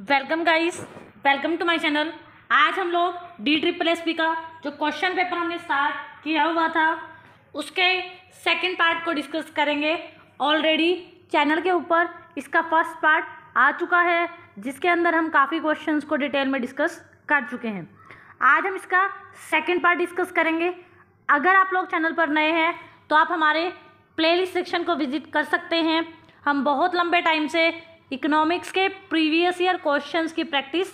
welcome guys welcome to my channel आज हम लोग डी ट्रिपल एस पी का जो क्वेश्चन पेपर हमने स्टार्ट किया हुआ था उसके सेकंड पार्ट को डिस्कस करेंगे ऑलरेडी चैनल के ऊपर इसका फर्स्ट पार्ट आ चुका है जिसके अंदर हम काफ़ी क्वेश्चंस को डिटेल में डिस्कस कर चुके हैं आज हम इसका सेकेंड पार्ट डिस्कस करेंगे अगर आप लोग चैनल पर नए हैं तो आप हमारे प्ले सेक्शन को विजिट कर सकते हैं हम बहुत लंबे टाइम से इकोनॉमिक्स के प्रीवियस ईयर क्वेश्चंस की प्रैक्टिस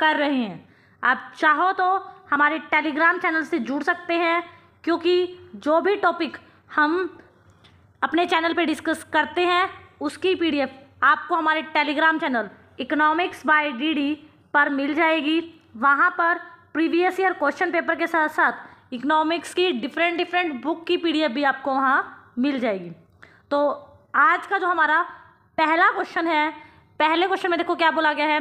कर रहे हैं आप चाहो तो हमारे टेलीग्राम चैनल से जुड़ सकते हैं क्योंकि जो भी टॉपिक हम अपने चैनल पे डिस्कस करते हैं उसकी पीडीएफ आपको हमारे Telegram channel economics by DD पर मिल जाएगी वहाँ पर प्रीवियस ईयर क्वेश्चन पेपर के साथ साथ इकोनॉमिक्स की डिफरेंट डिफरेंट बुक की पीडीएफ भी आपको वहाँ मिल जाएगी तो आज का जो हमारा पहला क्वेश्चन है पहले क्वेश्चन में देखो क्या बोला गया है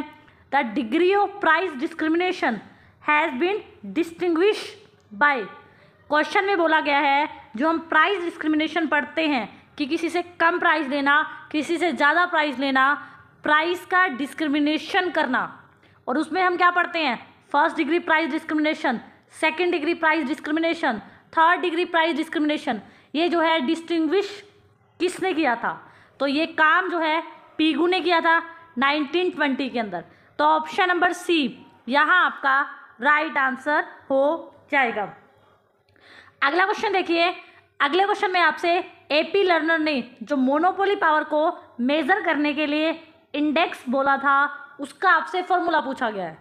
the degree of price discrimination has been distinguish by question में बोला गया है जो हम प्राइस डिस्क्रिमिनेशन पढ़ते हैं कि किसी से कम प्राइस लेना किसी से ज़्यादा प्राइस लेना प्राइस का डिस्क्रिमिनेशन करना और उसमें हम क्या पढ़ते हैं first degree price discrimination second degree price discrimination third degree price discrimination ये जो है डिस्टिंग्विश किसने किया था तो ये काम जो है पीगू ने किया था 1920 के अंदर तो ऑप्शन नंबर सी यहाँ आपका राइट आंसर हो जाएगा अगला क्वेश्चन देखिए अगले क्वेश्चन में आपसे एपी लर्नर ने जो मोनोपोली पावर को मेज़र करने के लिए इंडेक्स बोला था उसका आपसे फॉर्मूला पूछा गया है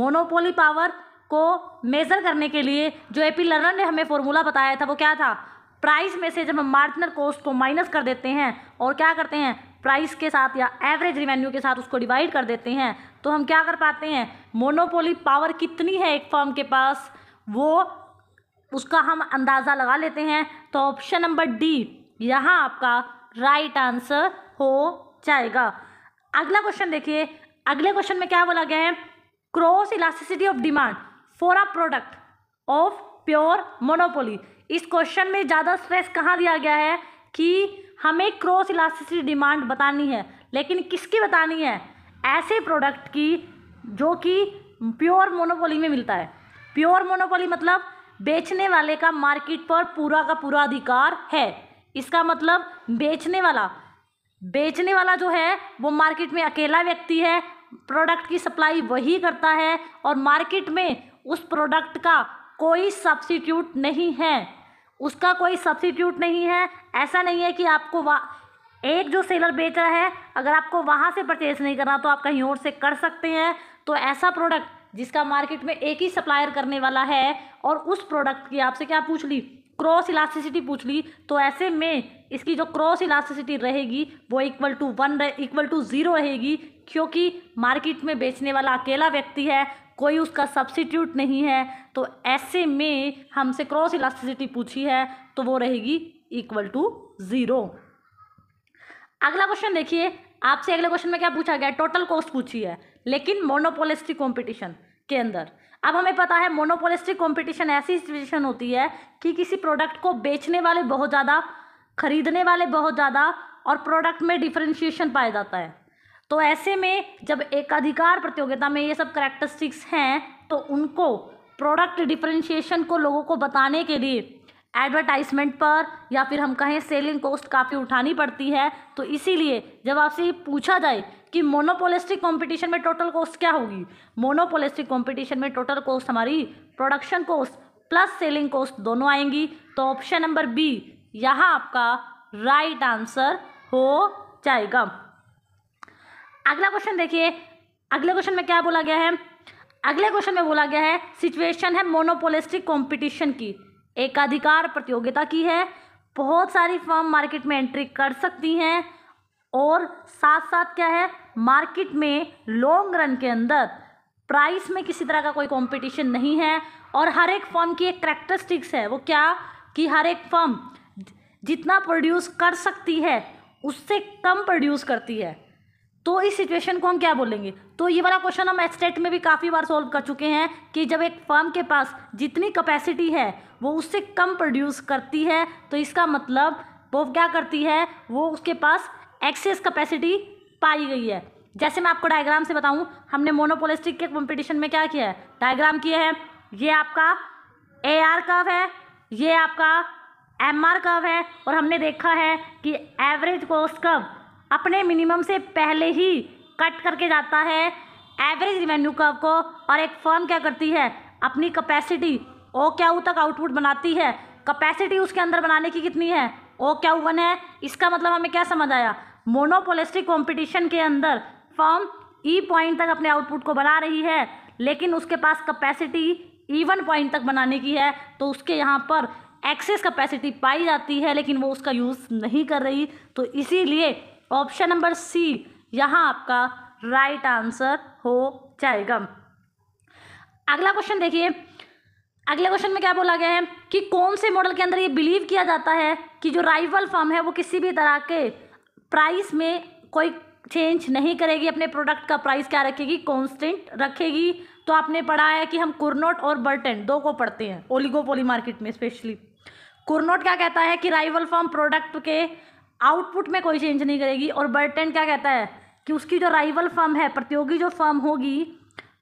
मोनोपोली पावर को मेज़र करने के लिए जो एपी लर्नर ने हमें फॉर्मूला बताया था वो क्या था प्राइस में से जब हम मार्जिनल कॉस्ट को माइनस कर देते हैं और क्या करते हैं प्राइस के साथ या एवरेज रिवेन्यू के साथ उसको डिवाइड कर देते हैं तो हम क्या कर पाते हैं मोनोपोली पावर कितनी है एक फर्म के पास वो उसका हम अंदाज़ा लगा लेते हैं तो ऑप्शन नंबर डी यहाँ आपका राइट आंसर हो जाएगा अगला क्वेश्चन देखिए अगले क्वेश्चन में क्या बोला गया है cross elasticity of demand for a product of pure monopoly इस क्वेश्चन में ज़्यादा स्ट्रेस कहाँ दिया गया है कि हमें क्रॉस इलास्टिसिटी डिमांड बतानी है लेकिन किसकी बतानी है ऐसे प्रोडक्ट की जो कि प्योर मोनोपोली में मिलता है प्योर मोनोपोली मतलब बेचने वाले का मार्केट पर पूरा का पूरा अधिकार है इसका मतलब बेचने वाला बेचने वाला जो है वो मार्केट में अकेला व्यक्ति है प्रोडक्ट की सप्लाई वही करता है और मार्केट में उस प्रोडक्ट का कोई सब्सिट्यूट नहीं है उसका कोई सब्सिट्यूट नहीं है ऐसा नहीं है कि आपको वा एक जो सेलर बेच रहा है अगर आपको वहाँ से परचेज नहीं करना तो आप कहीं और से कर सकते हैं तो ऐसा प्रोडक्ट जिसका मार्केट में एक ही सप्लायर करने वाला है और उस प्रोडक्ट की आपसे क्या पूछ ली क्रॉस इलास्टिसिटी पूछ ली तो ऐसे में इसकी जो क्रॉस इलास्टिसिटी रहेगी वो equal to one equal to zero रहेगी क्योंकि मार्केट में बेचने वाला अकेला व्यक्ति है कोई उसका सब्सिट्यूट नहीं है तो ऐसे में हमसे क्रॉस इलास्टिसिटी पूछी है तो वो रहेगी इक्वल टू ज़ीरो अगला क्वेश्चन देखिए आपसे अगले क्वेश्चन में क्या पूछा गया टोटल कॉस्ट पूछी है लेकिन मोनोपोलिस्टिक कंपटीशन के अंदर अब हमें पता है मोनोपोलिस्टिक कंपटीशन ऐसी सिचुएशन होती है कि किसी प्रोडक्ट को बेचने वाले बहुत ज़्यादा खरीदने वाले बहुत ज़्यादा और प्रोडक्ट में डिफ्रेंशिएशन पाया जाता है तो ऐसे में जब एकाधिकार प्रतियोगिता में ये सब करेक्टरिस्टिक्स हैं तो उनको प्रोडक्ट डिफ्रेंशिएशन को लोगों को बताने के लिए एडवर्टाइजमेंट पर या फिर हम कहें सेलिंग कॉस्ट काफ़ी उठानी पड़ती है तो इसीलिए जब आपसे पूछा जाए कि मोनोपोलिस्टिक कंपटीशन में टोटल कॉस्ट क्या होगी मोनोपोलिस्टिक कंपटीशन में टोटल कॉस्ट हमारी production cost plus selling cost दोनों आएंगी तो ऑप्शन नंबर बी यहाँ आपका राइट right आंसर हो जाएगा अगला क्वेश्चन देखिए अगले क्वेश्चन में क्या बोला गया है अगले क्वेश्चन में बोला गया है सिचुएशन है मोनोपोलिस्टिक कंपटीशन की एकाधिकार प्रतियोगिता की है बहुत सारी फर्म मार्केट में एंट्री कर सकती हैं और साथ साथ क्या है मार्केट में लॉन्ग रन के अंदर प्राइस में किसी तरह का कोई कंपटीशन नहीं है और हर एक फर्म की एक करेक्टरिस्टिक्स है वो क्या कि हर एक फर्म जितना प्रोड्यूस कर सकती है उससे कम प्रोड्यूस करती है तो इस सिचुएशन को हम क्या बोलेंगे तो ये वाला क्वेश्चन हम एस्टेट में भी काफ़ी बार सॉल्व कर चुके हैं कि जब एक फर्म के पास जितनी कैपेसिटी है वो उससे कम प्रोड्यूस करती है तो इसका मतलब वो क्या करती है वो उसके पास एक्सेस कैपेसिटी पाई गई है जैसे मैं आपको डायग्राम से बताऊं हमने मोनोपोलिस्टिक के कंपटीशन में क्या किया है डायग्राम किए हैं ये आपका ए आर कव है ये आपका एम आर कव है और हमने देखा है कि एवरेज कॉस्ट कव अपने मिनिमम से पहले ही कट करके जाता है एवरेज रिवेन्यू कर्व को और एक फर्म क्या करती है अपनी कैपेसिटी ओ क्या ऊ तक आउटपुट बनाती है कैपेसिटी उसके अंदर बनाने की कितनी है ओ क्या वन है इसका मतलब हमें क्या समझ आया मोनोपोलिस्टिक कंपटीशन के अंदर फर्म ई पॉइंट तक अपने आउटपुट को बना रही है लेकिन उसके पास कैपेसिटी ईवन पॉइंट तक बनाने की है तो उसके यहाँ पर एक्सेस कैपेसिटी पाई जाती है लेकिन वो उसका यूज़ नहीं कर रही तो इसीलिए ऑप्शन नंबर सी यहाँ आपका राइट आंसर हो जाएगा अगला क्वेश्चन देखिए अगले क्वेश्चन में क्या बोला गया है कि कौन से मॉडल के अंदर ये बिलीव किया जाता है कि जो राइवल फर्म है वो किसी भी तरह के प्राइस में कोई चेंज नहीं करेगी अपने प्रोडक्ट का प्राइस क्या रखेगी कॉन्स्टेंट रखेगी तो आपने पढ़ा है कि हम कुरनोट और बर्टन दो को पढ़ते हैं ओलिगोपोली मार्केट में स्पेशली कुरनोट क्या कहता है कि राइवल फॉर्म प्रोडक्ट के आउटपुट में कोई चेंज नहीं करेगी और बर्टन क्या कहता है कि उसकी जो राइवल फर्म है प्रतियोगी जो फर्म होगी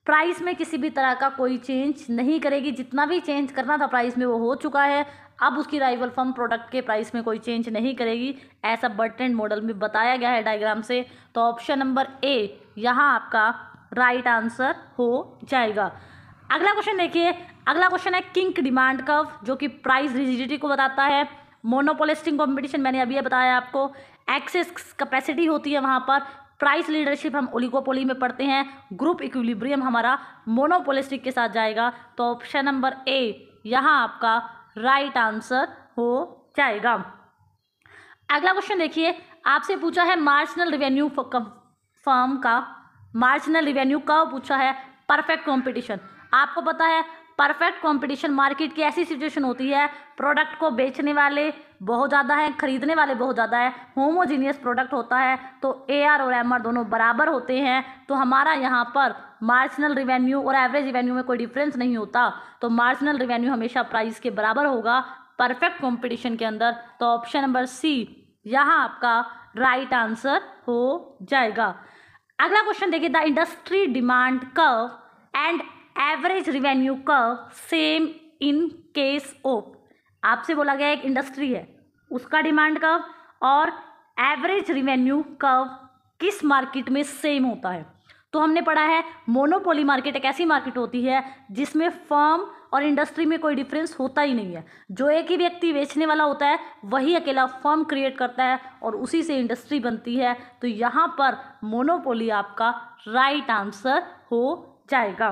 प्राइस में किसी भी तरह का कोई चेंज नहीं करेगी जितना भी चेंज करना था प्राइस में वो हो चुका है अब उसकी राइवल फर्म प्रोडक्ट के प्राइस में कोई चेंज नहीं करेगी ऐसा बर्टेंड मॉडल में बताया गया है डायग्राम से तो ऑप्शन नंबर ए यहाँ आपका राइट आंसर हो जाएगा अगला क्वेश्चन देखिए अगला क्वेश्चन है किंक डिमांड कर्व जो कि प्राइस रिजिडिटी को बताता है मोनोपोलिस्टिंग कंपटीशन मैंने अभी बताया आपको एक्सेस कैपेसिटी होती है वहाँ पर प्राइस लीडरशिप हम ओलिकोपोली में पढ़ते हैं ग्रुप इक्विलिब्रियम हमारा मोनोपोलिस्टिक के साथ जाएगा तो ऑप्शन नंबर ए यहाँ आपका राइट right आंसर हो जाएगा अगला क्वेश्चन देखिए आपसे पूछा है मार्जिनल रिवेन्यू फर्म का मार्जिनल रिवेन्यू का पूछा है परफेक्ट कंपटीशन आपको पता है परफेक्ट कंपटीशन मार्केट की ऐसी सिचुएशन होती है प्रोडक्ट को बेचने वाले बहुत ज़्यादा हैं खरीदने वाले बहुत ज़्यादा है होमोजीनियस प्रोडक्ट होता है तो ए आर और एम आर दोनों बराबर होते हैं तो हमारा यहाँ पर मार्जिनल रिवेन्यू और एवरेज रिवेन्यू में कोई डिफरेंस नहीं होता तो मार्जिनल रिवेन्यू हमेशा प्राइस के बराबर होगा परफेक्ट कॉम्पिटिशन के अंदर तो ऑप्शन नंबर सी यहाँ आपका राइट right आंसर हो जाएगा अगला क्वेश्चन देखिए the industry demand curve and average revenue curve same in case of आपसे बोला गया एक इंडस्ट्री है उसका डिमांड कर्व और एवरेज रिवेन्यू कर्व किस मार्केट में सेम होता है तो हमने पढ़ा है मोनोपोली मार्केट एक ऐसी मार्केट होती है जिसमें फर्म और इंडस्ट्री में कोई डिफरेंस होता ही नहीं है जो एक ही व्यक्ति बेचने वाला होता है वही अकेला फर्म क्रिएट करता है और उसी से इंडस्ट्री बनती है तो यहाँ पर मोनोपोली आपका राइट आंसर हो जाएगा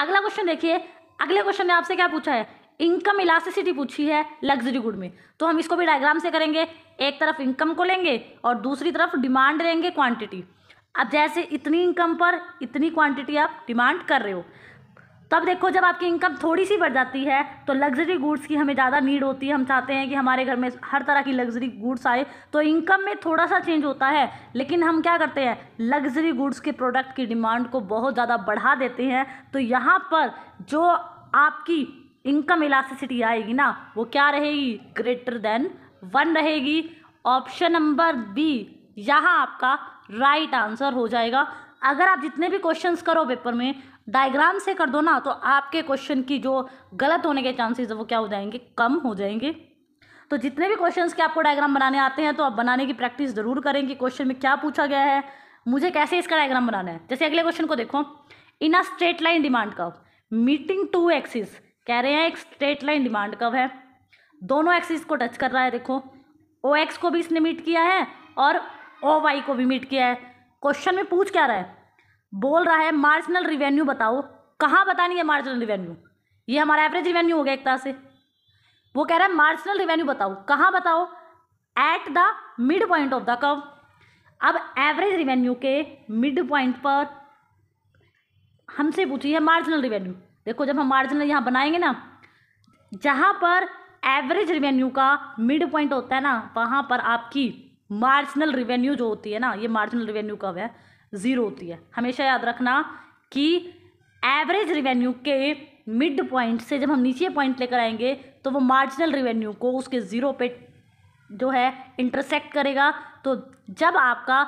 अगला क्वेश्चन देखिए अगले क्वेश्चन ने आपसे क्या पूछा है इनकम इलास्टिसिटी पूछी है लग्जरी गुड में तो हम इसको भी डायग्राम से करेंगे एक तरफ इनकम को लेंगे और दूसरी तरफ डिमांड लेंगे क्वांटिटी अब जैसे इतनी इनकम पर इतनी क्वांटिटी आप डिमांड कर रहे हो तब देखो जब आपकी इनकम थोड़ी सी बढ़ जाती है तो लग्जरी गुड्स की हमें ज़्यादा नीड होती है हम चाहते हैं कि हमारे घर में हर तरह की लग्जरी गुड्स आए तो इनकम में थोड़ा सा चेंज होता है लेकिन हम क्या करते हैं लग्जरी गुड्स के प्रोडक्ट की डिमांड को बहुत ज़्यादा बढ़ा देते हैं तो यहाँ पर जो आपकी इनकम इलास्टिसिटी आएगी ना वो क्या रहेगी ग्रेटर देन वन रहेगी ऑप्शन नंबर बी यहाँ आपका राइट right आंसर हो जाएगा अगर आप जितने भी क्वेश्चंस करो पेपर में डायग्राम से कर दो ना तो आपके क्वेश्चन की जो गलत होने के चांसेस है वो क्या हो जाएंगे कम हो जाएंगे तो जितने भी क्वेश्चंस के आपको डायग्राम बनाने आते हैं तो आप बनाने की प्रैक्टिस ज़रूर करें कि क्वेश्चन में क्या पूछा गया है मुझे कैसे इसका डायग्राम बनाना है जैसे अगले क्वेश्चन को देखो in a straight line demand curve meeting two axis कह रहे हैं एक स्ट्रेट लाइन डिमांड कव है दोनों एक्सिस को टच कर रहा है देखो ओ एक्स को भी इसने मीट किया है और ओ वाई को भी मीट किया है क्वेश्चन में पूछ क्या रहा है बोल रहा है मार्जिनल रिवेन्यू बताओ कहाँ बतानी है मार्जिनल रिवेन्यू ये हमारा एवरेज रिवेन्यू हो गया एक तरह से वो कह रहा है मार्जिनल रिवेन्यू बताओ कहाँ बताओ at the mid point of the curve अब एवरेज रिवेन्यू के मिड पॉइंट पर हमसे पूछी है मार्जिनल रिवेन्यू देखो जब हम मार्जिनल यहाँ बनाएंगे ना जहाँ पर एवरेज रिवेन्यू का मिड पॉइंट होता है ना वहाँ पर आपकी मार्जिनल रिवेन्यू जो होती है ना ये मार्जिनल रिवेन्यू कब है ज़ीरो होती है हमेशा याद रखना कि एवरेज रिवेन्यू के मिड पॉइंट से जब हम नीचे पॉइंट लेकर आएंगे तो वो मार्जिनल रिवेन्यू को उसके ज़ीरो पे जो है इंटरसेक्ट करेगा तो जब आपका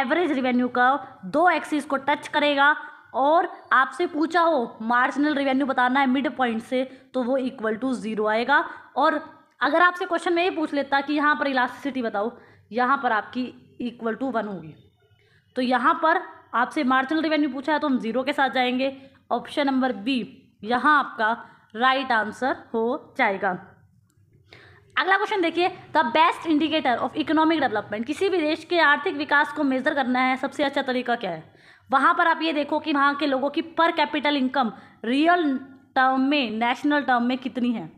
एवरेज रिवेन्यू का दो एक्सिस को टच करेगा और आपसे पूछा हो मार्जिनल रिवेन्यू बताना है मिड पॉइंट से तो वो इक्वल टू ज़ीरो आएगा और अगर आपसे क्वेश्चन में ये पूछ लेता कि यहाँ पर इलास्टिसिटी बताओ यहाँ पर आपकी इक्वल टू वन होगी तो यहाँ पर आपसे मार्जिनल रेवेन्यू पूछा है तो हम जीरो के साथ जाएंगे ऑप्शन नंबर बी यहाँ आपका राइट आंसर हो जाएगा अगला क्वेश्चन देखिए the best indicator of economic development किसी भी देश के आर्थिक विकास को मेजर करना है सबसे अच्छा तरीका क्या है वहाँ पर आप ये देखो कि वहाँ के लोगों की per capital income real term में नेशनल टर्म में कितनी है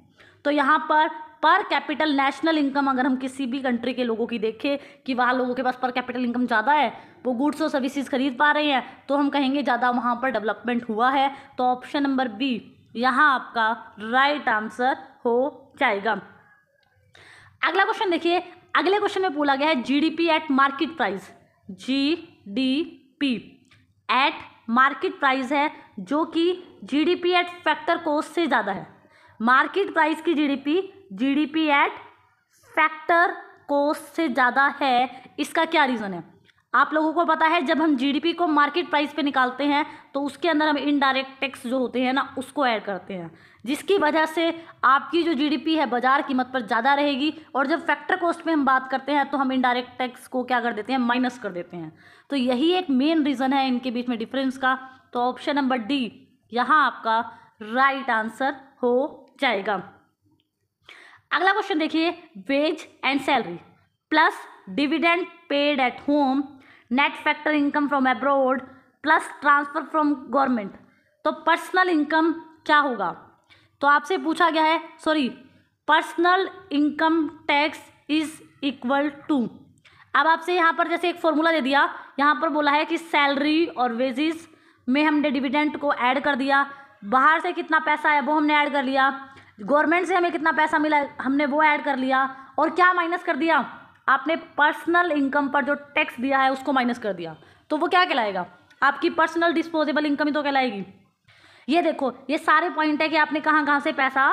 तो यहाँ पर पर कैपिटल नेशनल इनकम अगर हम किसी भी कंट्री के लोगों की देखें कि वहाँ लोगों के पास पर कैपिटल इनकम ज़्यादा है वो गुड्स और सर्विसेज खरीद पा रहे हैं तो हम कहेंगे ज़्यादा वहाँ पर डेवलपमेंट हुआ है तो ऑप्शन नंबर बी यहाँ आपका राइट आंसर हो जाएगा अगला क्वेश्चन देखिए अगले क्वेश्चन में बोला गया है GDP at market price G D P at market price है जो कि जीडीपी एट फैक्टर कोस्ट से ज़्यादा है मार्केट प्राइस की GDP GDP at factor cost से ज़्यादा है इसका क्या रीज़न है आप लोगों को पता है जब हम जीडीपी को मार्केट प्राइस पे निकालते हैं तो उसके अंदर हम इनडायरेक्ट टैक्स जो होते हैं ना उसको ऐड करते हैं जिसकी वजह से आपकी जो जीडीपी है बाज़ार कीमत पर ज़्यादा रहेगी और जब फैक्टर कॉस्ट में हम बात करते हैं तो हम इनडायरेक्ट टैक्स को क्या कर देते हैं माइनस कर देते हैं तो यही एक मेन रीज़न है इनके बीच में डिफरेंस का तो ऑप्शन नंबर डी यहाँ आपका राइट आंसर हो जाएगा अगला क्वेश्चन देखिए wage and salary plus dividend paid at home net factor income from abroad plus transfer from government तो पर्सनल इनकम क्या होगा तो आपसे पूछा गया है sorry personal income tax is equal to अब आपसे यहाँ पर जैसे एक फॉर्मूला दे दिया यहाँ पर बोला है कि सैलरी और वेजिस में हमने डिविडेंड को ऐड कर दिया बाहर से कितना पैसा है वो हमने ऐड कर लिया गवर्नमेंट से हमें कितना पैसा मिला हमने वो ऐड कर लिया और क्या माइनस कर दिया आपने पर्सनल इनकम पर जो टैक्स दिया है उसको माइनस कर दिया तो वो क्या कहलाएगा आपकी पर्सनल डिस्पोजेबल इनकम ही तो कहलाएगी ये देखो ये सारे पॉइंट है कि आपने कहाँ कहाँ से पैसा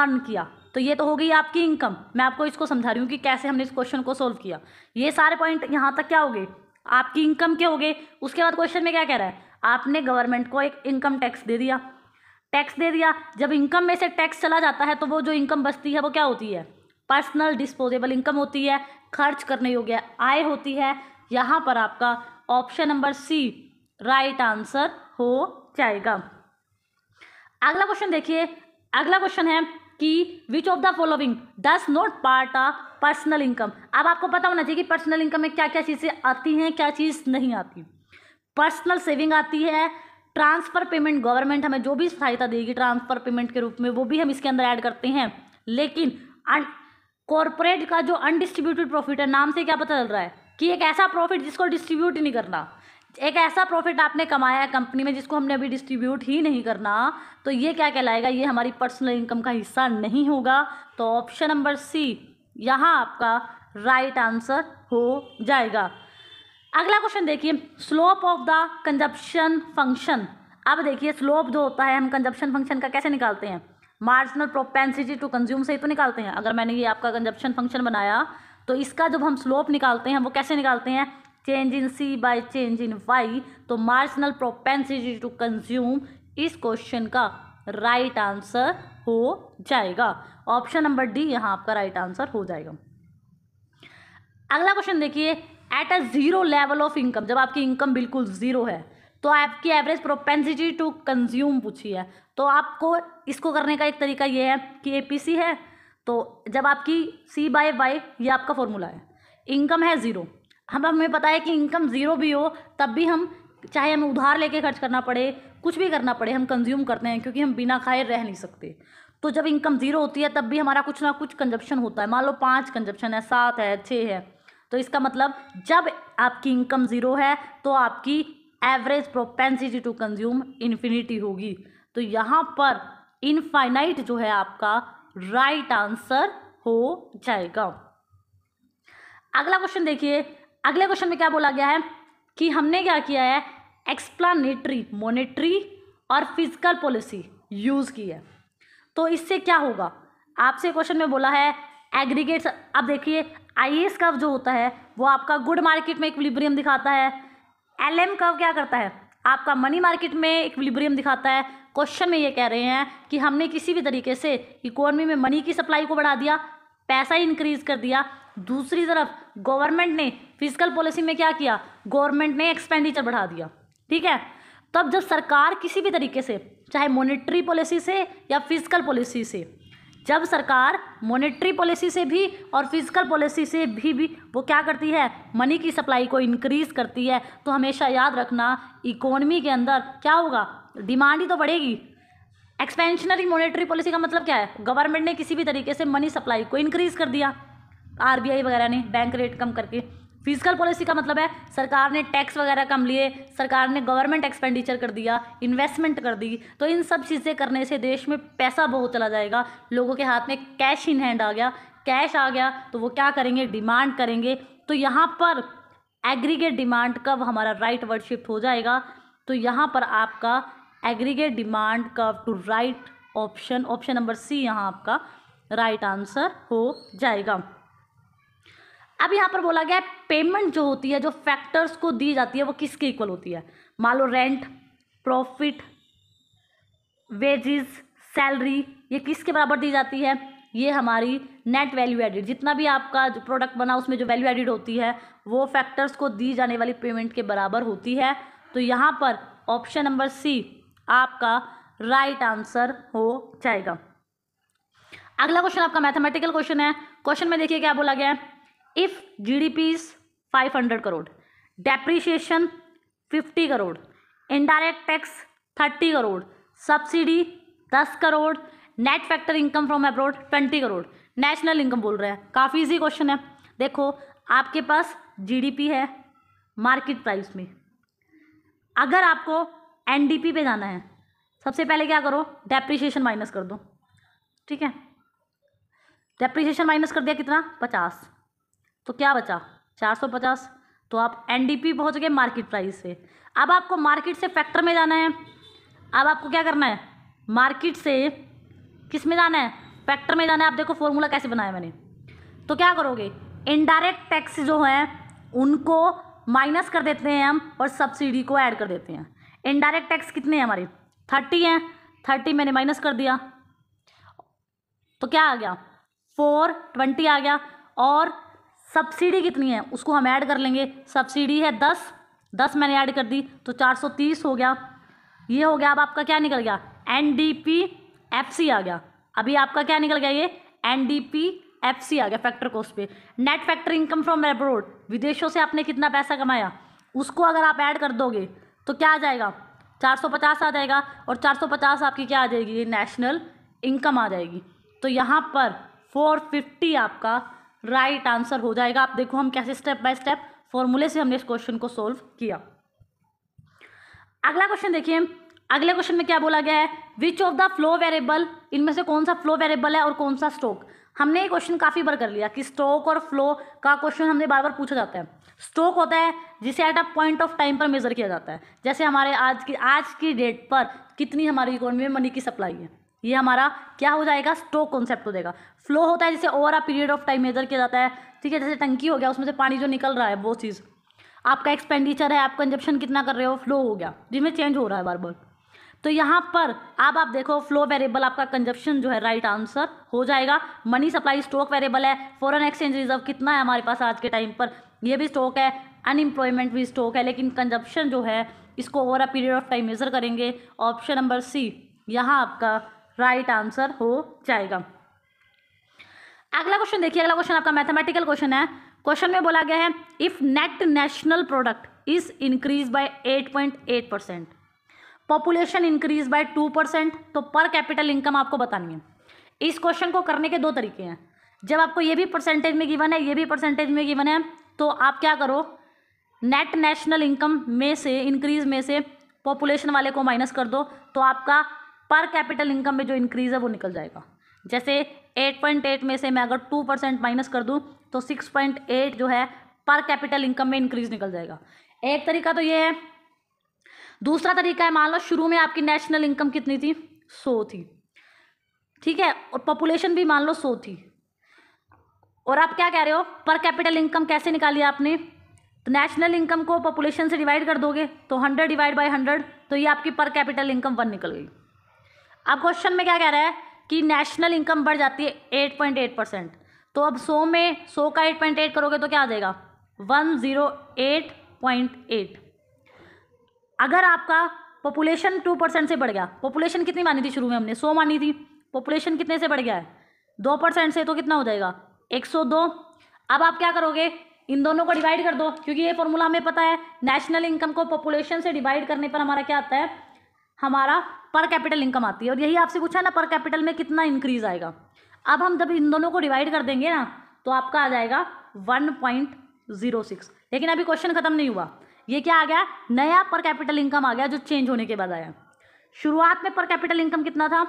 अर्न किया तो ये तो हो गई आपकी इनकम मैं आपको इसको समझा रही हूँ कि कैसे हमने इस क्वेश्चन को सोल्व किया ये सारे पॉइंट यहाँ तक क्या हो गए आपकी इनकम क्या हो गए उसके बाद क्वेश्चन में क्या कह रहा है आपने गवर्नमेंट को एक इनकम टैक्स दे दिया टैक्स दे दिया जब इनकम में से टैक्स चला जाता है तो वो जो इनकम बचती है वो क्या होती है पर्सनल डिस्पोजेबल इनकम होती है खर्च करने योग्य आय होती है यहाँ पर आपका option number C right answer हो जाएगा अगला क्वेश्चन देखिए अगला क्वेश्चन है कि which of the following does not part of personal income अब आपको पता होना चाहिए कि पर्सनल इनकम में क्या क्या चीज़ें आती हैं क्या चीज़ नहीं आती पर्सनल सेविंग आती है ट्रांसफ़र पेमेंट गवर्नमेंट हमें जो भी सहायता देगी ट्रांसफ़र पेमेंट के रूप में वो भी हम इसके अंदर ऐड करते हैं लेकिन कॉरपोरेट का जो अनडिस्ट्रीब्यूटेड प्रॉफिट है नाम से क्या पता चल रहा है कि एक ऐसा प्रॉफिट जिसको डिस्ट्रीब्यूट ही नहीं करना एक ऐसा प्रॉफिट आपने कमाया है कंपनी में जिसको हमने अभी डिस्ट्रीब्यूट ही नहीं करना तो ये क्या कहलाएगा ये हमारी पर्सनल इनकम का हिस्सा नहीं होगा तो ऑप्शन नंबर सी यहाँ आपका राइट right आंसर हो जाएगा अगला क्वेश्चन देखिए slope of the consumption function अब देखिए स्लोप जो होता है हम कंजप्शन फंक्शन का कैसे निकालते हैं मार्जिनल प्रोपेंसिटी टू कंज्यूम से ही तो निकालते हैं अगर मैंने ये आपका कंजप्शन फंक्शन बनाया तो इसका जब हम स्लोप निकालते हैं वो कैसे निकालते हैं change in C by change in Y तो मार्जिनल प्रोपेंसिटी टू कंज्यूम इस क्वेश्चन का राइट right आंसर हो जाएगा ऑप्शन नंबर डी यहाँ आपका राइट right आंसर हो जाएगा अगला क्वेश्चन देखिए at a zero level of income जब आपकी इनकम बिल्कुल ज़ीरो है तो आपकी एवरेज प्रोपेंसिटी टू कंज्यूम पूछी है तो आपको इसको करने का एक तरीका ये है कि ए है तो जब आपकी सी बाय वाई ये आपका फॉर्मूला है इनकम है ज़ीरो हम हमें पता है कि इनकम ज़ीरो भी हो तब भी हम चाहे हमें उधार लेके खर्च करना पड़े कुछ भी करना पड़े हम कंज्यूम करते हैं क्योंकि हम बिना खाए रह नहीं सकते तो जब इनकम ज़ीरो होती है तब भी हमारा कुछ ना कुछ कंजप्शन होता है मान लो पाँच कंजप्शन है सात है छः है तो इसका मतलब जब आपकी इनकम ज़ीरो है तो आपकी average propensity to consume infinity होगी तो यहाँ पर इनफाइनाइट जो है आपका राइट right आंसर हो जाएगा अगला क्वेश्चन देखिए अगले क्वेश्चन में क्या बोला गया है कि हमने क्या किया है एक्सप्लानिटरी मोनिट्री और फिजिकल पॉलिसी यूज़ की है तो इससे क्या होगा आपसे क्वेश्चन में बोला है एग्रीगेट्स अब देखिए आई एस कर्व जो होता है वो आपका गुड मार्केट में विलिब्रियम दिखाता है एल एम कर्व क्या करता है आपका मनी मार्केट में विलिब्रियम दिखाता है क्वेश्चन में ये कह रहे हैं कि हमने किसी भी तरीके से इकोनॉमी में मनी की सप्लाई को बढ़ा दिया पैसा इंक्रीज कर दिया दूसरी तरफ गवर्नमेंट ने फिजिकल पॉलिसी में क्या किया गवर्नमेंट ने एक्सपेंडिचर बढ़ा दिया ठीक है तब जब सरकार किसी भी तरीके से चाहे मॉनेटरी पॉलिसी से या फिजिकल पॉलिसी से जब सरकार मॉनेटरी पॉलिसी से भी और फिजिकल पॉलिसी से भी भी वो क्या करती है मनी की सप्लाई को इंक्रीज़ करती है तो हमेशा याद रखना इकोनमी के अंदर क्या होगा डिमांड ही तो बढ़ेगी एक्सपेंशनरी मॉनेटरी पॉलिसी का मतलब क्या है गवर्नमेंट ने किसी भी तरीके से मनी सप्लाई को इंक्रीज़ कर दिया आर वगैरह ने बैंक रेट कम करके फिजिकल पॉलिसी का मतलब है सरकार ने टैक्स वगैरह कम लिए सरकार ने गवर्नमेंट एक्सपेंडिचर कर दिया इन्वेस्टमेंट कर दी तो इन सब चीज़ें करने से देश में पैसा बहुत चला जाएगा लोगों के हाथ में कैश इन हैंड आ गया कैश आ गया तो वो क्या करेंगे डिमांड करेंगे तो यहाँ पर एग्रीगेट डिमांड कब हमारा राइट वर्ड शिफ्ट हो जाएगा तो यहाँ पर आपका एग्रीगेट डिमांड कब टू right option option number C यहाँ आपका राइट right आंसर हो जाएगा अब यहाँ पर बोला गया है पेमेंट जो होती है जो फैक्टर्स को दी जाती है वो किसके इक्वल होती है मान लो रेंट प्रॉफिट वेजेस सैलरी ये किसके बराबर दी जाती है ये हमारी नेट वैल्यू एडिड जितना भी आपका जो प्रोडक्ट बना उसमें जो वैल्यू एडिड होती है वो फैक्टर्स को दी जाने वाली पेमेंट के बराबर होती है तो यहाँ पर ऑप्शन नंबर सी आपका राइट right आंसर हो जाएगा अगला क्वेश्चन आपका मैथमेटिकल क्वेश्चन है क्वेश्चन में देखिए क्या बोला गया है if P is five hundred crore depreciation fifty crore indirect tax thirty crore subsidy दस crore net factor income from abroad twenty crore national income बोल रहे हैं काफ़ी इजी क्वेश्चन है देखो आपके पास जीडीपी है मार्केट प्राइस में अगर आपको एनडीपी पे जाना है सबसे पहले क्या करो डेप्रिशिएशन माइनस कर दो ठीक है डेप्रिशिएशन माइनस कर दिया कितना पचास तो क्या बचा चार सौ पचास तो आप एन डी पी पहुँच गए मार्केट प्राइस से अब आपको मार्केट से फैक्टर में जाना है अब आपको क्या करना है मार्केट से किस में जाना है फैक्टर में जाना है आप देखो फॉर्मूला कैसे बनाया मैंने तो क्या करोगे इनडायरेक्ट टैक्स जो हैं उनको माइनस कर देते हैं हम और सब्सिडी को ऐड कर देते हैं इनडायरेक्ट टैक्स कितने हैं हमारे थर्टी हैं थर्टी मैंने माइनस कर दिया तो क्या आ गया फोर ट्वेंटी आ गया और सब्सिडी कितनी है उसको हम ऐड कर लेंगे सब्सिडी है दस दस मैंने ऐड कर दी तो चार सौ तीस हो गया ये हो गया अब आपका क्या निकल गया N D P F C आ गया अभी आपका क्या निकल गया ये N D P F C आ गया फैक्टर कोस्ट पे net factor income from abroad विदेशों से आपने कितना पैसा कमाया उसको अगर आप ऐड कर दोगे तो क्या आ जाएगा चार सौ पचास आ जाएगा और चार सौ पचास आपकी क्या आ जाएगी ये नेशनल इनकम आ जाएगी तो यहाँ पर फोर फिफ्टी आपका राइट right आंसर हो जाएगा आप देखो हम कैसे स्टेप बाय स्टेप फॉर्मूले से हमने इस क्वेश्चन को सोल्व किया अगला क्वेश्चन देखिए अगले क्वेश्चन में क्या बोला गया है which of the flow variable इनमें से कौन सा फ्लो वेरिएबल है और कौन सा स्टोक हमने ये क्वेश्चन काफ़ी बार कर लिया कि स्टोक और फ्लो का क्वेश्चन हमने बार बार पूछा जाता है स्टोक होता है जिसे at a point of time पर मेजर किया जाता है जैसे हमारे आज की आज की डेट पर कितनी हमारी इकोनॉमी में मनी की सप्लाई है ये हमारा क्या हो जाएगा स्टोक कॉन्सेप्ट हो जाएगा फ्लो होता है जिसे over a period of time measure किया जाता है ठीक है जैसे टंकी हो गया उसमें से पानी जो निकल रहा है वो चीज़ आपका एक्सपेंडिचर है आप कंजप्शन कितना कर रहे हो फ्लो हो गया जिसमें चेंज हो रहा है बार बार तो यहाँ पर अब आप देखो फ्लो वेरिएबल आपका कंजप्शन जो है राइट आंसर हो जाएगा मनी सप्लाई स्टॉक वेरिएबल है फॉरेन एक्सचेंज रिजर्व कितना है हमारे पास आज के टाइम पर ये भी स्टॉक है अनएम्प्लॉयमेंट भी स्टॉक है लेकिन कंजप्शन जो है इसको over a period of time measure करेंगे ऑप्शन नंबर सी यहाँ आपका राइट आंसर हो जाएगा अगला क्वेश्चन देखिए अगला क्वेश्चन आपका मैथमेटिकल क्वेश्चन है क्वेश्चन में बोला गया है if net national product is increase by 8.8 percent population increase by 2 percent तो पर कैपिटल इनकम आपको बतानी है इस क्वेश्चन को करने के दो तरीके हैं जब आपको ये भी परसेंटेज में गिवन है ये भी परसेंटेज में गिवन है तो आप क्या करो नेट नेशनल इनकम में से इंक्रीज में से पॉपुलेशन वाले को माइनस कर दो तो आपका पर कैपिटल इनकम में जो इंक्रीज़ है वो निकल जाएगा जैसे 8.8 में से मैं अगर 2 परसेंट माइनस कर दूँ तो 6.8 जो है पर कैपिटल इनकम में इंक्रीज़ निकल जाएगा एक तरीका तो ये है दूसरा तरीका है मान लो शुरू में आपकी नेशनल इनकम कितनी थी सौ थी ठीक है और पॉपुलेशन भी मान लो सौ थी और आप क्या कह रहे हो पर कैपिटल इनकम कैसे निकाली आपने तो नेशनल इनकम को पॉपुलेशन से डिवाइड कर दोगे तो हंड्रेड डिवाइड बाई हंड्रेड तो ये आपकी पर कैपिटल इनकम वन निकल गई अब क्वेश्चन में क्या कह रहा है कि नेशनल इनकम बढ़ जाती है एट पॉइंट एट परसेंट तो अब सौ में सौ का एट पॉइंट एट करोगे तो क्या आ जाएगा one zero eight point eight अगर आपका पॉपुलेशन टू परसेंट से बढ़ गया पॉपुलेशन कितनी मानी थी शुरू में हमने सौ मानी थी पॉपुलेशन कितने से बढ़ गया है दो परसेंट से तो कितना हो जाएगा एक सौ दो अब आप क्या करोगे इन दोनों को डिवाइड कर दो क्योंकि ये फॉर्मूला हमें पता है नेशनल इनकम को पॉपुलेशन से डिवाइड करने पर हमारा क्या आता है हमारा पर कैपिटल इनकम आती है और यही आपसे पूछा ना पर कैपिटल में कितना इंक्रीज आएगा अब हम जब इन दोनों को डिवाइड कर देंगे ना तो आपका आ जाएगा वन पॉइंट जीरो सिक्स लेकिन अभी क्वेश्चन खत्म नहीं हुआ ये क्या आ गया नया पर कैपिटल इनकम आ गया जो चेंज होने के बाद आया शुरुआत में पर कैपिटल इनकम कितना था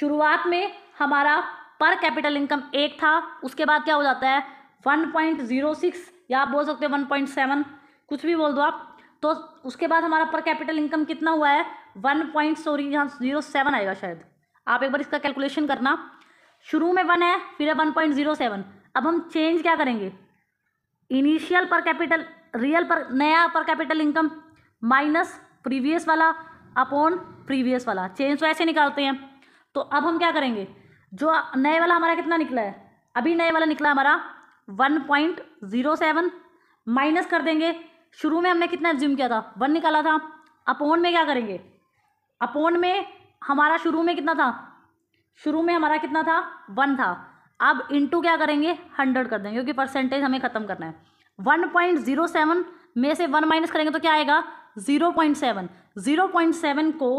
शुरुआत में हमारा पर कैपिटल इनकम एक था उसके बाद क्या हो जाता है वन पॉइंट जीरो सिक्स या आप बोल सकते हो वन पॉइंट सेवन कुछ भी बोल दो आप तो उसके बाद हमारा पर कैपिटल इनकम कितना हुआ है वन पॉइंट सॉरी यहाँ जीरो सेवन आएगा शायद आप एक बार इसका कैलकुलेशन करना शुरू में वन है फिर है वन पॉइंट जीरो सेवन अब हम चेंज क्या करेंगे इनिशियल पर कैपिटल रियल पर नया per capital income minus previous वाला अपॉन प्रीवियस वाला चेंज तो ऐसे निकालते हैं तो अब हम क्या करेंगे जो नए वाला हमारा कितना निकला है अभी नए वाला निकला हमारा one point zero seven minus कर देंगे शुरू में हमने कितना एज्यूम किया था वन निकाला था अपोन में क्या करेंगे अपोन में हमारा शुरू में कितना था शुरू में हमारा कितना था वन था अब इंटू क्या करेंगे हंड्रेड कर देंगे क्योंकि परसेंटेज हमें ख़त्म करना है वन पॉइंट जीरो सेवन में से वन माइनस करेंगे तो क्या आएगा zero point seven zero point seven को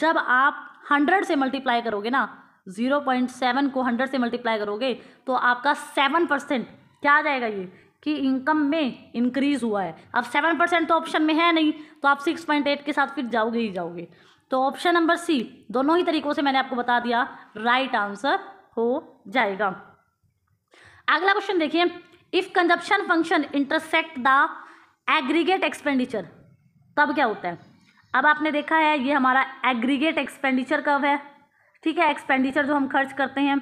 जब आप हंड्रेड से मल्टीप्लाई करोगे ना ज़ीरो पॉइंट सेवन को हंड्रेड से मल्टीप्लाई करोगे तो आपका सेवन परसेंट क्या आ जाएगा ये कि इनकम में इंक्रीज हुआ है अब सेवन परसेंट तो ऑप्शन में है नहीं तो आप सिक्स पॉइंट एट के साथ फिर जाओगे ही जाओगे तो ऑप्शन नंबर सी दोनों ही तरीकों से मैंने आपको बता दिया राइट right आंसर हो जाएगा अगला क्वेश्चन देखिए if consumption function intersect the aggregate expenditure तब क्या होता है अब आपने देखा है ये हमारा एग्रीगेट एक्सपेंडिचर कब है ठीक है एक्सपेंडिचर जो हम खर्च करते हैं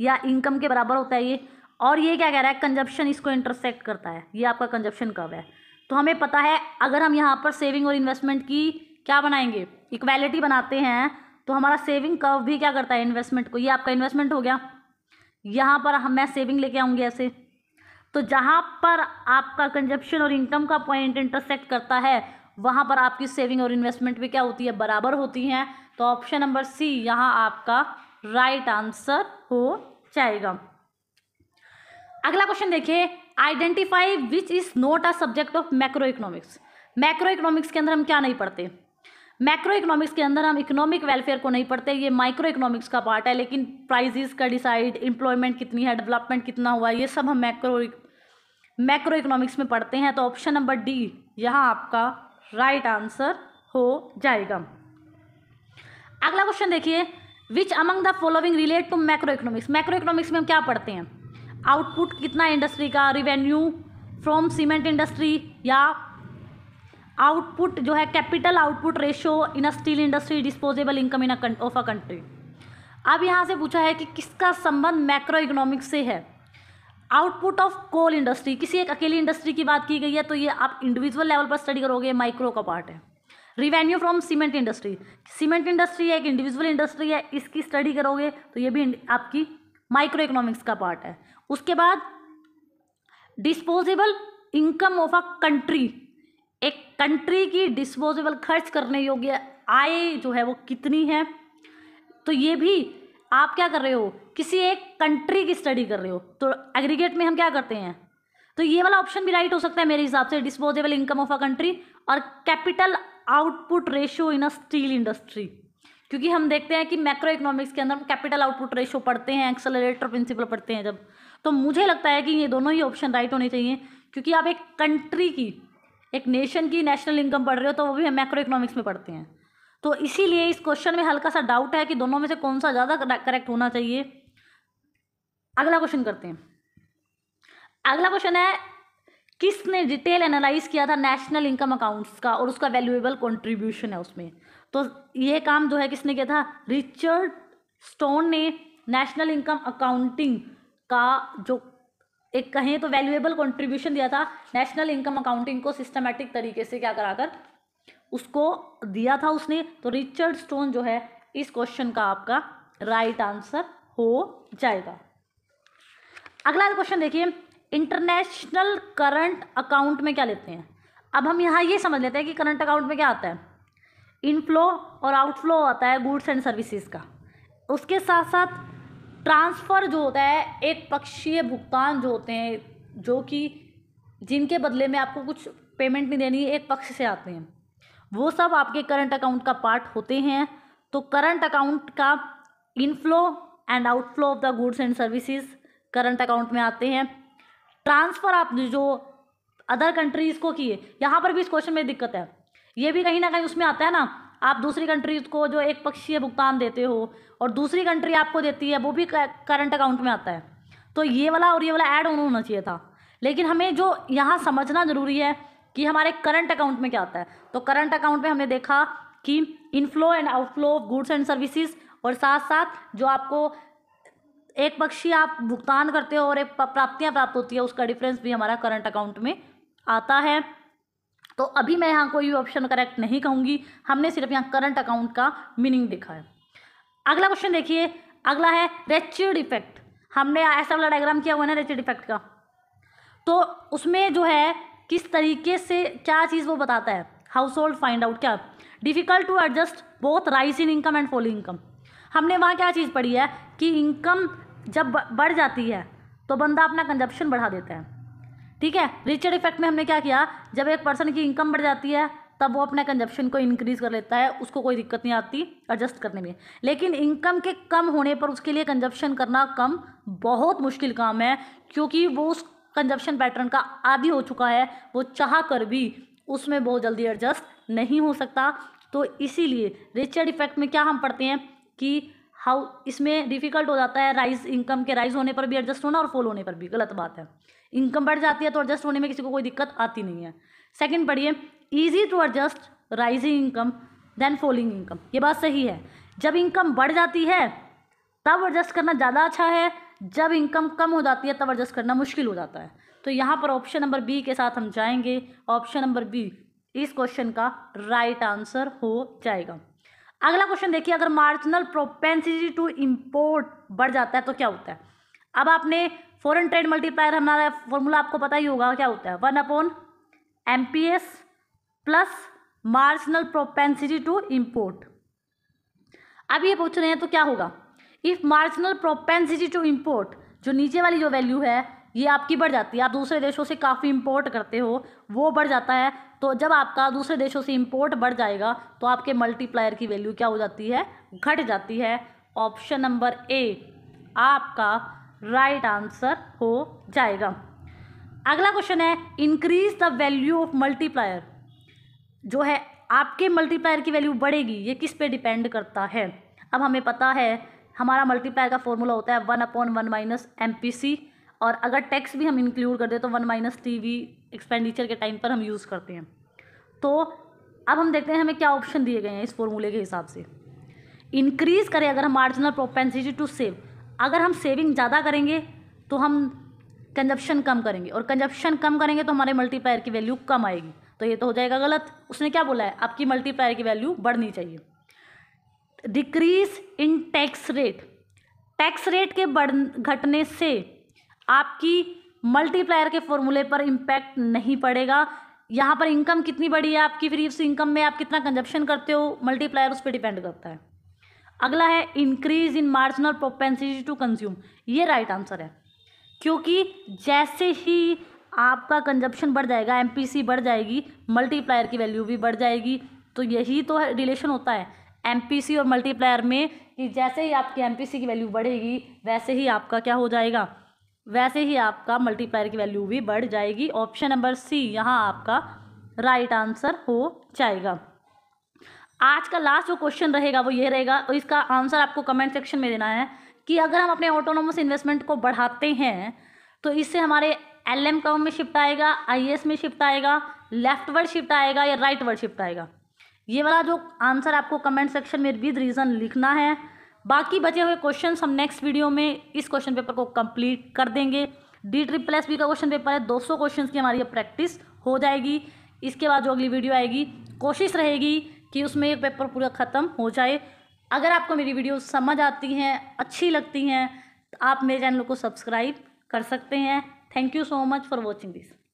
या इनकम के बराबर होता है ये और ये क्या कह रहा है कंजप्शन इसको इंटरसेक्ट करता है ये आपका कंजप्शन कब है तो हमें पता है अगर हम यहाँ पर सेविंग और इन्वेस्टमेंट की क्या बनाएंगे इक्वालिटी बनाते हैं तो हमारा सेविंग कव भी क्या करता है इन्वेस्टमेंट को ये आपका इन्वेस्टमेंट हो गया यहाँ पर हम मैं सेविंग लेके आऊँगी ऐसे तो जहाँ पर आपका कंजप्शन और इनकम का पॉइंट इंटरसेक्ट करता है वहाँ पर आपकी सेविंग और इन्वेस्टमेंट भी क्या होती है बराबर होती हैं तो ऑप्शन नंबर सी यहाँ आपका राइट right आंसर हो जाएगा अगला क्वेश्चन देखिए identify which is not a subject of macroeconomics macroeconomics के अंदर हम क्या नहीं पढ़ते मैक्रो इकोनॉमिक्स के अंदर हम इकोनॉमिक वेलफेयर को नहीं पढ़ते ये माइक्रो इकोनॉमिक्स का पार्ट है लेकिन प्राइजेस का डिसाइड इंप्लॉयमेंट कितनी है डेवलपमेंट कितना हुआ ये सब हम मैक्रो मैक्रो इकोनॉमिक्स में पढ़ते हैं तो ऑप्शन नंबर डी यहाँ आपका राइट right आंसर हो जाएगा अगला क्वेश्चन देखिए which among the following relate to macroeconomics macroeconomics में हम क्या पढ़ते हैं आउटपुट कितना इंडस्ट्री का रिवेन्यू फ्रॉम सीमेंट इंडस्ट्री या आउटपुट जो है capital output ratio in a steel industry disposable income in of a country अब यहाँ से पूछा है कि किसका संबंध मैक्रो इकोनॉमिक्स से है आउटपुट ऑफ कोल इंडस्ट्री किसी एक अकेली इंडस्ट्री की बात की गई है तो ये आप इंडिविजुअल लेवल पर स्टडी करोगे माइक्रो का पार्ट है revenue from cement industry cement industry एक इंडिविजुअल इंडस्ट्री है इसकी स्टडी करोगे तो ये भी आपकी माइक्रो इकोनॉमिक्स का पार्ट है उसके बाद disposable income of a country एक कंट्री की डिस्पोजेबल खर्च करने योग्य आय जो है वो कितनी है तो ये भी आप क्या कर रहे हो किसी एक कंट्री की स्टडी कर रहे हो तो एग्रीगेट में हम क्या करते हैं तो ये वाला ऑप्शन भी राइट हो सकता है मेरे हिसाब से disposable income of a country और capital output ratio in a steel industry क्योंकि हम देखते हैं कि मैक्रो इकोनॉमिक्स के अंदर हम कैपिटल आउटपुट रेशियो पढ़ते हैं एक्सेलरेटर प्रिंसिपल पढ़ते हैं जब तो मुझे लगता है कि ये दोनों ही ऑप्शन राइट होने चाहिए क्योंकि आप एक कंट्री की एक नेशन की नेशनल इनकम पढ़ रहे हो तो वो भी हम मैक्रो इकोनॉमिक्स में पढ़ते हैं तो इसीलिए इस क्वेश्चन में हल्का सा डाउट है कि दोनों में से कौन सा ज़्यादा करेक्ट होना चाहिए अगला क्वेश्चन करते हैं अगला क्वेश्चन है किसने डिटेल एनालाइज किया था नेशनल इनकम अकाउंट्स का और उसका वैल्यूएबल कंट्रीब्यूशन है उसमें तो ये काम जो है किसने किया था रिचर्ड स्टोन ने नेशनल इनकम अकाउंटिंग का जो एक कहें तो वैल्यूएबल कंट्रीब्यूशन दिया था नेशनल इनकम अकाउंटिंग को सिस्टमेटिक तरीके से क्या कराकर उसको दिया था उसने तो रिचर्ड स्टोन जो है इस क्वेश्चन का आपका राइट right आंसर हो जाएगा अगला क्वेश्चन देखिए इंटरनेशनल करंट अकाउंट में क्या लेते हैं अब हम यहाँ ये समझ लेते हैं कि करंट अकाउंट में क्या आता है इनफ्लो और आउटफ्लो आता है गुड्स एंड सर्विसेज का उसके साथ साथ ट्रांसफ़र जो होता है एक पक्षीय भुगतान जो होते हैं जो कि जिनके बदले में आपको कुछ पेमेंट नहीं देनी है एक पक्ष से आते हैं वो सब आपके करंट अकाउंट का पार्ट होते हैं तो करंट अकाउंट का inflow and outflow of the goods and services current account में आते हैं ट्रांसफ़र आप जो अदर कंट्रीज़ को किए यहाँ पर भी इस क्वेश्चन में दिक्कत है ये भी कहीं ना कहीं उसमें आता है ना आप दूसरी कंट्री को जो एक पक्षीय भुगतान देते हो और दूसरी कंट्री आपको देती है वो भी करंट अकाउंट में आता है तो ये वाला और ये वाला ऐड होना चाहिए था लेकिन हमें जो यहाँ समझना ज़रूरी है कि हमारे करंट अकाउंट में क्या आता है तो करंट अकाउंट में हमने देखा कि inflow and outflow of goods and services और साथ साथ जो आपको एक पक्षी आप भुगतान करते हो और एक प्राप्तियाँ प्राप्त होती है उसका डिफरेंस भी हमारा करंट अकाउंट में आता है तो अभी मैं यहाँ कोई ऑप्शन करेक्ट नहीं कहूँगी हमने सिर्फ यहाँ करंट अकाउंट का मीनिंग देखा है अगला क्वेश्चन देखिए अगला है रेचिड इफेक्ट हमने ऐसा वाला डायग्राम किया हुआ है ना रेचिड इफेक्ट का तो उसमें जो है किस तरीके से क्या चीज़ वो बताता है हाउस होल्ड फाइंड आउट क्या difficult to adjust both rise in income and fall income हमने वहाँ क्या चीज़ पढ़ी है कि इनकम जब बढ़ जाती है तो बंदा अपना कंजप्शन बढ़ा देता है ठीक है रिचर्ड इफेक्ट में हमने क्या किया जब एक पर्सन की इनकम बढ़ जाती है तब वो अपने कंजप्शन को इंक्रीज़ कर लेता है उसको कोई दिक्कत नहीं आती एडजस्ट करने में लेकिन इनकम के कम होने पर उसके लिए कंजप्शन करना कम बहुत मुश्किल काम है क्योंकि वो उस कंजप्शन पैटर्न का आदि हो चुका है वो चाह कर भी उसमें बहुत जल्दी एडजस्ट नहीं हो सकता तो इसीलिए रिचर्ड इफेक्ट में क्या हम पढ़ते हैं कि हाउ इसमें डिफ़िकल्ट हो जाता है राइज इनकम के राइज होने पर भी एडजस्ट होना और फॉल होने पर भी गलत बात है इनकम बढ़ जाती है तो एडजस्ट होने में किसी को कोई दिक्कत आती नहीं है सेकंड पढ़िए easy to adjust rising income then falling income ये बात सही है जब इनकम बढ़ जाती है तब एडजस्ट करना ज़्यादा अच्छा है जब इनकम कम हो जाती है तब एडजस्ट करना मुश्किल हो जाता है तो यहाँ पर ऑप्शन नंबर बी के साथ हम जाएंगे ऑप्शन नंबर बी इस क्वेश्चन का राइट right आंसर हो जाएगा अगला क्वेश्चन देखिए अगर मार्जिनल प्रोपेंसिटी टू इम्पोर्ट बढ़ जाता है तो क्या होता है अब आपने फॉरन ट्रेड मल्टीप्लायर हमारा फॉर्मूला आपको पता ही होगा क्या होता है one upon M P S plus marginal propensity to import अब ये पूछ रहे हैं तो क्या होगा if marginal propensity to import जो नीचे वाली जो वैल्यू है ये आपकी बढ़ जाती है आप दूसरे देशों से काफ़ी इम्पोर्ट करते हो वो बढ़ जाता है तो जब आपका दूसरे देशों से इम्पोर्ट बढ़ जाएगा तो आपके मल्टीप्लायर की वैल्यू क्या हो जाती है घट जाती है ऑप्शन नंबर ए आपका राइट right आंसर हो जाएगा अगला क्वेश्चन है increase the value of multiplier जो है आपके मल्टीप्लायर की वैल्यू बढ़ेगी ये किस पे डिपेंड करता है अब हमें पता है हमारा मल्टीप्लायर का फॉर्मूला होता है one upon one minus M P C और अगर टैक्स भी हम इंक्लूड कर दें तो one minus T V expenditure के टाइम पर हम यूज़ करते हैं तो अब हम देखते हैं हमें क्या ऑप्शन दिए गए हैं इस फॉर्मूले के हिसाब से इंक्रीज़ करें अगर हम मार्जिनल प्रोपेंसिटी टू सेव अगर हम सेविंग ज़्यादा करेंगे तो हम कंजप्शन कम करेंगे और कंजप्शन कम करेंगे तो हमारे मल्टीप्लायर की वैल्यू कम आएगी तो ये तो हो जाएगा गलत उसने क्या बोला है आपकी मल्टीप्लायर की वैल्यू बढ़नी चाहिए decrease in tax rate tax rate के बढ़ घटने से आपकी मल्टीप्लायर के फॉर्मूले पर इम्पैक्ट नहीं पड़ेगा यहाँ पर इनकम कितनी बड़ी है आपकी फिर इस इनकम में आप कितना कंजप्शन करते हो मल्टीप्लायर उस पर डिपेंड करता है अगला है increase in marginal propensity to consume ये राइट आंसर है क्योंकि जैसे ही आपका कंजप्शन बढ़ जाएगा एम बढ़ जाएगी मल्टीप्लायर की वैल्यू भी बढ़ जाएगी तो यही तो रिलेशन होता है एम और मल्टीप्लायर में कि जैसे ही आपकी एम की वैल्यू बढ़ेगी वैसे ही आपका क्या हो जाएगा वैसे ही आपका मल्टीप्लायर की वैल्यू भी बढ़ जाएगी ऑप्शन नंबर सी यहाँ आपका राइट आंसर हो जाएगा आज का लास्ट जो क्वेश्चन रहेगा वो ये रहेगा और तो इसका आंसर आपको कमेंट सेक्शन में देना है कि अगर हम अपने ऑटोनोमस इन्वेस्टमेंट को बढ़ाते हैं तो इससे हमारे एल एम कॉम में शिफ्ट आएगा आई एस में शिफ्ट आएगा लेफ्ट वर्ड शिफ्ट आएगा या राइट वर्ड शिफ्ट आएगा ये वाला जो आंसर आपको कमेंट सेक्शन में विद रीज़न लिखना है बाकी बचे हुए क्वेश्चन हम नेक्स्ट वीडियो में इस क्वेश्चन पेपर को कंप्लीट कर देंगे डी ट्रिपल प्लस बी का क्वेश्चन पेपर है 200 क्वेश्चंस की हमारी प्रैक्टिस हो जाएगी इसके बाद जो अगली वीडियो आएगी कोशिश रहेगी कि उसमें ये पेपर पूरा ख़त्म हो जाए अगर आपको मेरी वीडियो समझ आती हैं अच्छी लगती हैं तो आप मेरे चैनल को सब्सक्राइब कर सकते हैं thank you so much for watching this